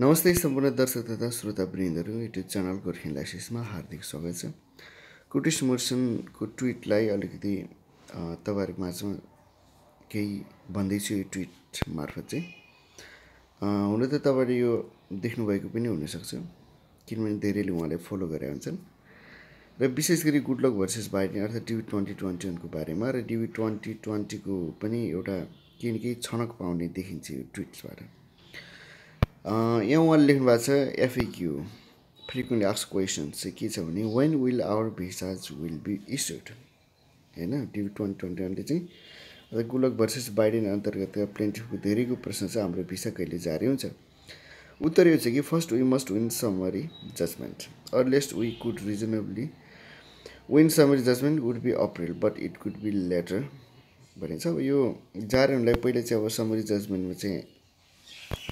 नमस्ते सम्पूर्ण दर्शक तथा श्रोता वृन्दहरू युट्युब च्यानल गोर्खे लाइसेसमा हार्दिक स्वागत छ कुटिस मोर्सनको ट्विटलाई अलिकति तपाईँहरू माझ केही भन्दैछु यो ट्विट मार्फत चाहिँ हुन त तपाईँले यो देख्नुभएको पनि हुनसक्छ किनभने धेरैले उहाँलाई फलो गरे हुन्छन् र विशेष गरी गुड लक भर्सेस बाइडेन अर्थात् डिबी ट्वेन्टी ट्वेन्टी वानको बारेमा र डिबी ट्वेन्टी ट्वेन्टीको पनि एउटा केही न केही छनक पाउने देखिन्छ यो ट्विट्सबाट यहाँ उहाँले लेख्नु भएको छ एफएक्यु फ्रिक्वेन्टली आस्क क्वेसन चाहिँ के छ भने when will our visas will be issued होइन टिभी ट्वेन्टी ट्वेन्टी वानले चाहिँ अन्त गुलक भर्सेस बाइडेन अन्तर्गतका प्लेन्टिफको धेरैको प्रश्न छ हाम्रो भिसा कहिले जारी हुन्छ उत्तर यो छ कि first we must win summary judgment earliest we could reasonably win summary judgment would be April but it could be later भनिन्छ अब यो जारी हुनलाई पहिले चाहिँ अब समरी जजमेन्टमा चाहिँ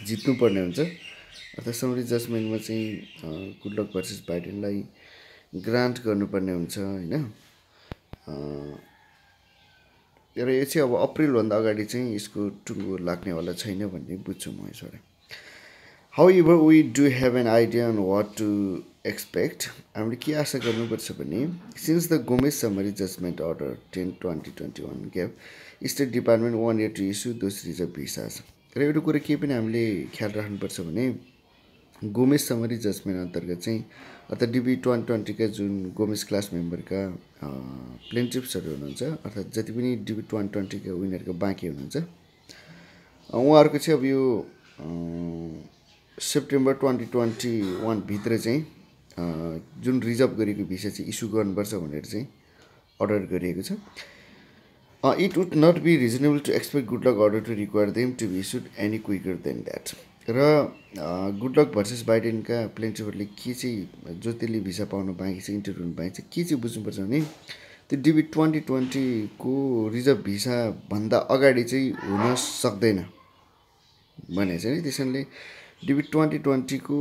जित्नुपर्ने हुन्छ अर्थात् समरी जजमेन्टमा चाहिँ गुडलक भर्सेस बाइडेनलाई ग्रान्ट गर्नुपर्ने हुन्छ होइन र यो चाहिँ अब अप्रिलभन्दा अगाडि चाहिँ यसको टुङ्गो लाग्नेवाला छैन भन्ने बुझ्छु म यसबाट however we do have an idea on what to expect हामीले के आशा गर्नुपर्छ भने since the Gomes summary judgment order ten twenty twenty one gap state department one year to issue दोस्रो रिजर्भ छ र एउटा कुरो के पनि हामीले ख्याल राख्नुपर्छ भने गोमेस समरी जजमेन्ट अन्तर्गत चाहिँ अर्थात् डिबी ट्वेन्टी ट्वेन्टीका जुन गोमेस क्लास मेम्बरका प्लेन्टिप्सहरू हुनुहुन्छ अर्थात् जति पनि डिबी ट्वेन्टी ट्वेन्टीका विनरका बाँकी हुनुहुन्छ उहाँहरूको चाहिँ अब यो सेप्टेम्बर ट्वेन्टी ट्वेन्टी वानभित्र चाहिँ जुन रिजर्भ गरेको भिसा चाहिँ इस्यु गर्नुपर्छ भनेर चाहिँ अर्डर गरिएको छ Uh, it would not be reasonable to expect good luck order to require them to be issued any quicker than that. र गुड लक भर्सेस बाइडेनका प्लेन्टिफहरूले के चाहिँ ज्योतिले भिसा पाउन बाँकी छ इन्टरभ्यू हुनु बाँकी छ के चाहिँ बुझ्नुपर्छ भने त्यो डिबी ट्वेन्टी ट्वेन्टीको रिजर्भ भिसाभन्दा अगाडि चाहिँ हुन सक्दैन भने चाहिँ त्यस कारणले डिबी ट्वेन्टी ट्वेन्टीको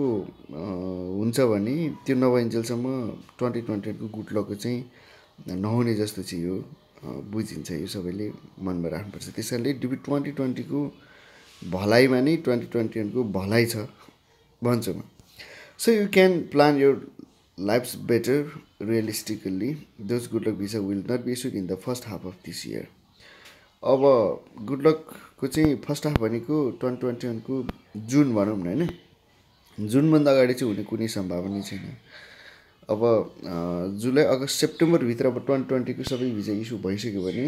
हुन्छ भने त्यो नभइन्जेलसम्म ट्वेन्टी ट्वेन्टी गुड लक चाहिँ नहुने जस्तो चाहिँ हो बुझिन्छ यो सबैले मनमा राख्नुपर्छ त्यस कारणले डिबी ट्वेन्टी ट्वेन्टीको भलाइमा नै ट्वेन्टी ट्वेन्टी वानको भलाइ छ भन्छु म so you can plan your life better realistically those good luck visa will not be issued in the first half of this year अब गुड लकको चाहिँ फर्स्ट हाफ भनेको ट्वेन्टी ट्वेन्टी वानको जुन भनौँ न होइन जुनभन्दा अगाडि चाहिँ हुने कुनै सम्भावना छैन अब जुलाई अगस्त सेप्टेम्बरभित्र अब ट्वेन्टी ट्वेन्टीको सबै भिजा इस्यु भइसक्यो भने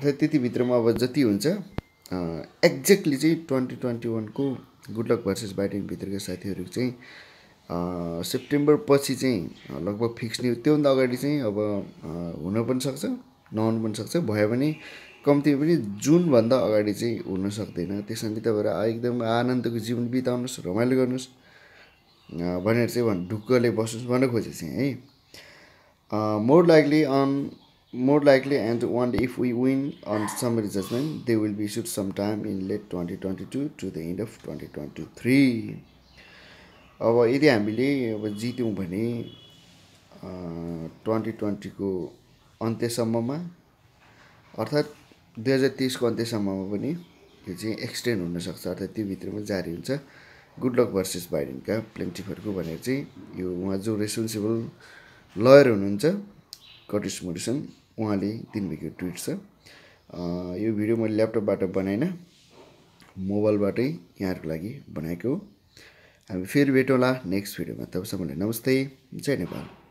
अर्थात् त्यतिभित्रमा अब जति हुन्छ एक्ज्याक्टली चाहिँ ट्वेन्टी ट्वेन्टी वानको गुड लक भर्सेस बाइडेनभित्रका साथीहरू चाहिँ सेप्टेम्बर पछि चाहिँ लगभग फिक्स नै त्योभन्दा अगाडि चाहिँ अब हुन पनि सक्छ नहुनु पनि सक्छ भयो भने कम्ती पनि जुनभन्दा अगाडि चाहिँ हुन सक्दैन त्यसमा चाहिँ तपाईँहरू एकदम आनन्दको जीवन बिताउनुहोस् रमाइलो गर्नुहोस् भनेर चाहिँ भन् ढुक्कले बसोस् भनेर खोजेको थिएँ है more likely on more likely and one if we win on summary judgment they will be sued some time in late twenty twenty two to the end of twenty twenty three अब यदि हामीले अब जित्यौँ भने twenty ट्वेन्टीको अन्त्यसम्ममा अर्थात् दुई हजार तेइसको अन्त्यसम्ममा पनि यो चाहिँ एक्सटेन्ड हुनसक्छ अर्थात् त्यो भित्रमा जारी हुन्छ गुड लक भर्सेस बाइडेनका प्लेन्टिफहरूको भनेर चाहिँ यो उहाँ जो रेस्पोन्सिबल लयर हुनुहुन्छ कटिस मोरिसन उहाँले दिनुभएको ट्विट छ यो भिडियो मैले ल्यापटपबाट बनाएन मोबाइलबाटै यहाँहरूको लागि बनाएको हो हामी फेरि भेटौँला नेक्स्ट भिडियोमा तबसम्मलाई नमस्ते जय नेपाल